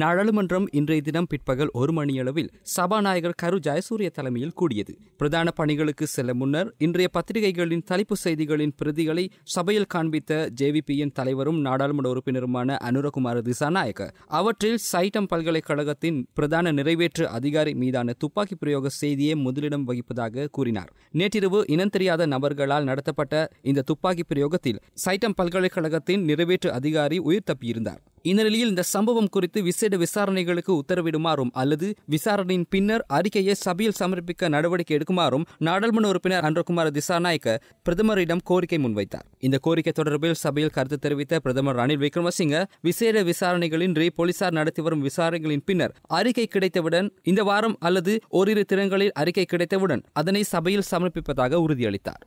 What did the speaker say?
நாடாளுமன்றம் இன்றைய தினம் பிற்பகல் ஒரு மணியளவில் சபாநாயகர் கரு ஜயசூரிய தலைமையில் கூடியது பிரதான பணிகளுக்கு செல்ல முன்னர் இன்றைய பத்திரிகைகளின் தலைப்பு செய்திகளின் பிரதிகளை சபையில் காண்பித்த ஜேவிபியின் தலைவரும் நாடாளுமன்ற உறுப்பினருமான அனுரகுமார் திசாநாயக்க அவற்றில் சைட்டம் பல்கலைக்கழகத்தின் பிரதான நிறைவேற்று அதிகாரி மீதான துப்பாக்கி பிரயோக செய்தியை முதலிடம் வகிப்பதாக கூறினார் நேற்றிரவு இனம் தெரியாத நபர்களால் நடத்தப்பட்ட இந்த துப்பாக்கி பிரயோகத்தில் சைட்டம் பல்கலைக்கழகத்தின் நிறைவேற்று அதிகாரி உயிர் தப்பியிருந்தார் இந்நிலையில் இந்த சம்பவம் குறித்து விசேட விசாரணைகளுக்கு உத்தரவிடுமாறும் அல்லது விசாரணையின் பின்னர் அறிக்கையை சபையில் சமர்ப்பிக்க நடவடிக்கை எடுக்குமாறும் நாடாளுமன்ற உறுப்பினர் அன்றகுமார் திசாநாயக்க பிரதமரிடம் கோரிக்கை முன்வைத்தார் இந்த கோரிக்கை தொடர்பில் சபையில் கருத்து தெரிவித்த பிரதமர் ரணில் விக்ரமசிங்க விசேட விசாரணைகளின்றி போலீசார் நடத்தி வரும் விசாரணைகளின் பின்னர் அறிக்கை கிடைத்தவுடன் இந்த வாரம் அல்லது ஓரிரு திறங்களில் அறிக்கை கிடைத்தவுடன் அதனை சபையில் சமர்ப்பிப்பதாக உறுதியளித்தார்